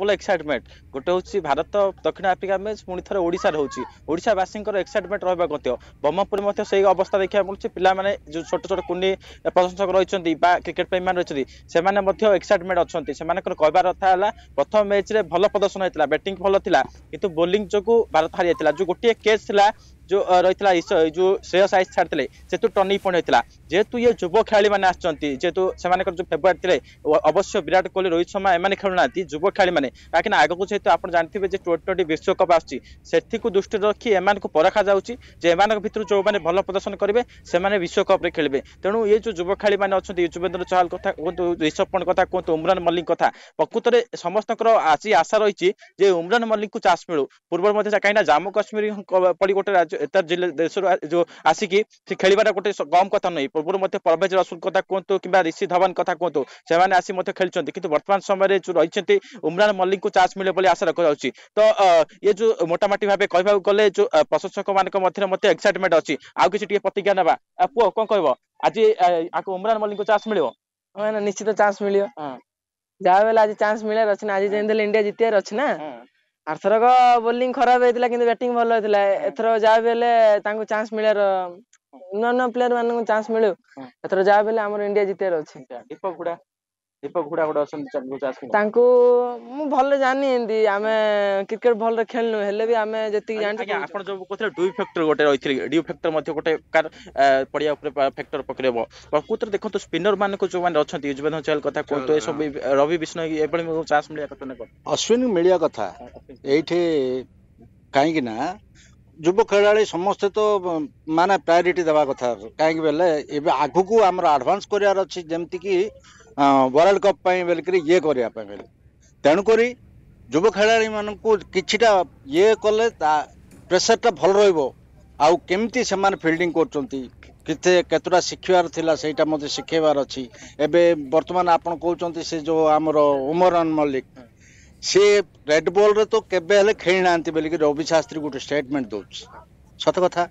ଫୁଲ excitement ଗୋଟେ ହେଉଛି ଭାରତ ଦକ୍ଷିଣ ଆଫ୍ରିକା ମ୍ୟାଚ୍ ପୁଣି ଥରେ ଓଡ଼ିଶାରେ ହେଉଛି ଓଡ଼ିଶାବାସୀଙ୍କର ଏକ୍ସାଇଟମେଣ୍ଟ ରହିବା ମଧ୍ୟ ବ୍ରହ୍ମପୁରରେ ମଧ୍ୟ ସେଇ ଅବସ୍ଥା ଦେଖିବାକୁ ମିଳୁଛି ପିଲାମାନେ ଯେଉଁ ଛୋଟ ଛୋଟ କୁନି ପ୍ରଶଂସକ ରହିଛନ୍ତି ବା କ୍ରିକେଟ ମାନେ ରହିଛନ୍ତି ସେମାନେ ମଧ୍ୟ ଏକ୍ସାଇଟମେଣ୍ଟ ଅଛନ୍ତି ସେମାନଙ୍କର କହିବାର କଥା ହେଲା ପ୍ରଥମ ମ୍ୟାଚ୍ରେ ଭଲ ପ୍ରଦର୍ଶନ ହେଇଥିଲା ବ୍ୟାଟିଂ ଭଲ ଥିଲା କିନ୍ତୁ ବୋଲିଂ ଯୋଗୁଁ ଭାରତ ହାରିଯାଇଥିଲା ଯେଉଁ ଗୋଟିଏ କେଚ୍ ଥିଲା जो रही जो श्रेयस आयुष छाड़ी से टर्निंग पॉइंट होता যেহেতু ইয়ে যুব খেলাড়ি মানে আসছেন যেহেতু সে ফেব্রুয়ারি লে অবশ্য বিরাট কোহলি রোহিত শর্মা এমানে খেলু না যুব খেলাড়ি মানে কারণ আগকু যেহেতু আপনার জাঁথিবে যে টোয়েন্টি টোয়েন্টি বিশ্বকপ আসছে সেটিকে দৃষ্টি রাখি এমানকু পরখা যাচ্ছে যে এমানক ভিতর যে ভাল প্রদর্শন করবে সেমানে বিশ্বকপরে খেলবে তেণু ইয়ে যে যুব খেলাড়ি মানে অনেক যুবেন্দ্র চাহাল কথা কুহতু ঋষভ পণ্ট কথা কুহতু উমরান মল্লিক কথা প্রকৃতরে সমস্ত আজ আশা রয়েছে যে উমরান মল্লিক চান্স মিলু পূর্ব মধ্যে কিনা জম্মু কাশ্মীর পড়ি গোটে রাজ্য ତାର ଦେଶରୁ ଯୋଉ ଆସିକି ସେ ଖେଳିବାଟା ଗୋଟେ କମ୍ କଥା ନୁହେଁ ପୂର୍ବରୁ ମଧ୍ୟ ପରଭେଜ ରସୁଲ କଥା କୁହନ୍ତୁ କିମ୍ବା ରିଷି ଧବନ କଥା କୁହନ୍ତୁ ସେମାନେ ଆସି ମଧ୍ୟ ଖେଳିଛନ୍ତି କିନ୍ତୁ ବର୍ତ୍ତମାନ ସମୟରେ ଯୋଉ ରହିଛନ୍ତି ଉମରାନ ମଲ୍ଲିକଙ୍କୁ ଚାନ୍ସ ମିଳିବ ବୋଲି ଆଶା ରଖାଯାଉଛି ତ ଏ ଯୋଉ ମୋଟାମୋଟି ଭାବେ କହିବାକୁ ଗଲେ ଯୋଉ ପ୍ରଶଂସକ ମାନଙ୍କ ମଧ୍ୟରେ ମଧ୍ୟ ଏକ୍ସାଇଟମେଣ୍ଟ ଅଛି ଆଉ କିଛି ଟିକେ ପ୍ରତିଜ୍ଞା ନେବା ପୁଅ କଣ କହିବ ଆଜି ଆକୁ ଉମରାନ ମଲ୍ଲିକଙ୍କୁ ଚାନ୍ସ ମିଳିବ ନିଶ୍ଚିତ ଚାନ୍ସ ମିଳିବ ଯାହା ହେଲେ ଆଜି ଚାନ୍ସ ମିଳିବାର ଅଛି ନା ଆଜି ଯେମିତି ହେଲେ ଇଣ୍ଡିଆ ଜିତିବାର ଅଛି ନା ଆରଥରକ ବୋଲିଂ ଖରାପ ହେଇଥିଲା କିନ୍ତୁ ବ୍ୟାଟିଂ ଭଲ ହେଇଥିଲା ଏଥର ଯାହା ବି ହେଲେ ତାଙ୍କୁ ଚାନ୍ସ ମିଳିବାର ନୂଆ ନୂଆ ପ୍ଲେୟାର ମାନଙ୍କୁ ଚାନ୍ସ ମିଳୁ ଏଥର ଯାହା ବି ହେଲେ ଆମର ଇଣ୍ଡିଆ ଜିତିବାର ଅଛି ଦୀପକ ହୁଡ଼ା ଦୀପକ ଗୋଟେ ଅଛନ୍ତି ତାଙ୍କୁ ମୁଁ ଭଲରେ ଜାଣିନି ଏମିତି ଆମେ କ୍ରିକେଟ ଭଲରେ ଖେଳିନୁ ହେଲେ ବି ଆମେ ଯେତିକି ଜାଣିଛୁ ଆପଣ ଯୋଉ କହୁଥିଲେ ଡୁଇ ଫ୍ୟାକ୍ଟର ଗୋଟେ ରହିଥିଲେ ଡ୍ୟୁ ଫ୍ୟାକ୍ଟର ମଧ୍ୟ ଗୋଟେ କାର ପଡ଼ିଆ ଉପରେ ଫ୍ୟାକ୍ଟର ପକେଇବ ପ୍ରକୃତରେ ଦେଖନ୍ତୁ ସ୍ପିନର ମାନଙ୍କୁ ଯୋଉମାନେ ଅଛନ୍ତି ଯୁବେନ୍ଦ୍ର ଚହଲ କଥା କୁହନ୍ତୁ ଏସବୁ ରବି ବିଷ୍ଣୁ ଏଭଳି ଚାନ୍ସ ମିଳିବା କଥା ନା କ'ଣ ଅଶ୍ୱିନ ମିଳିବା କଥା ଏଇଠି କାହିଁକି ନା ଯୁବ ଖେଳାଳି ସମସ୍ତେ ତ ମାନେ ପ୍ରାୟୋରିଟି ଦେବା କଥା କାହିଁକି ବୋଲେ ଏବେ ଆଗକୁ ଆମର ଆଡ଼ଭାନ୍ସ କରିବାର ଅଛି ଯେମିତିକି ୱାର୍ଲଡ କପ୍ ପାଇଁ ବୋଲିକରି ଇଏ କରିବା ପାଇଁ ବୋଲି ତେଣୁକରି ଯୁବ ଖେଳାଳିମାନଙ୍କୁ କିଛିଟା ଇଏ କଲେ ତା ପ୍ରେସରଟା ଭଲ ରହିବ ଆଉ କେମିତି ସେମାନେ ଫିଲ୍ଡିଂ କରୁଛନ୍ତି କେତେ କେତେଟା ଶିଖିବାର ଥିଲା ସେଇଟା ମୋତେ ଶିଖେଇବାର ଅଛି ଏବେ ବର୍ତ୍ତମାନ ଆପଣ କହୁଛନ୍ତି ସେ ଯେଉଁ ଆମର ଉମରାନ ମଲ୍ଲିକ ସେ ରେଡ୍ ବଲ୍ରେ ତ କେବେ ହେଲେ ଖେଳି ନାହାନ୍ତି ବୋଲିକି ରବି ଶାସ୍ତ୍ରୀ ଗୋଟେ ଷ୍ଟେଟମେଣ୍ଟ ଦେଉଛି ସତ କଥା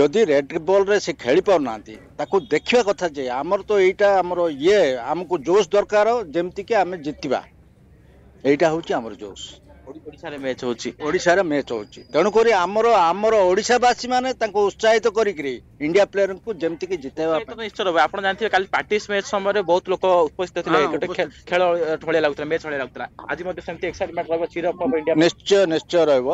ଯଦି ରେଡ୍ ବଲ୍ରେ ସେ ଖେଳି ପାରୁନାହାନ୍ତି ତାକୁ ଦେଖିବା କଥା ଯେ ଆମର ତ ଏଇଟା ଆମର ଇଏ ଆମକୁ ଜୋସ୍ ଦରକାର ଯେମିତିକି ଆମେ ଜିତିବା ଏଇଟା ହେଉଛି ଆମର ଜୋସ୍ ଓଡ଼ିଶାରେ ମ୍ୟାଚ୍ ହେଉଛି ଓଡ଼ିଶାରେ ମ୍ୟାଚ୍ ହେଉଛି ତେଣୁକରି ଆମର ଆମର ଓଡ଼ିଶାବାସୀମାନେ ତାଙ୍କୁ ଉତ୍ସାହିତ କରିକିରି ଇଣ୍ଡିଆ ପ୍ଲେୟରଙ୍କୁ ଯେମିତିକି ଜିତେଇବା ପାଇଁ ନିଶ୍ଚୟ ରହିବ ଆପଣ ଜାଣିଥିବେ କାଲି ପ୍ରାକ୍ଟିସ୍ ମ୍ୟାଚ୍ ସମୟରେ ବହୁତ ଲୋକ ଉପସ୍ଥିତ ଥିଲେ ଗୋଟେ ଖେଳ ଭଳିଆ ଲାଗୁଥିଲା ମ୍ୟାଚ୍ ଭଳିଆ ଲାଗୁଥିଲା ଆଜି ମଧ୍ୟ ସେମିତି ଏକ୍ସାଇଟମେଣ୍ଟ ରହିବ ଚିର ଅଫ୍ ଇଣ୍ଡିଆ ନିଶ୍ଚୟ ନିଶ୍ଚୟ ରହିବ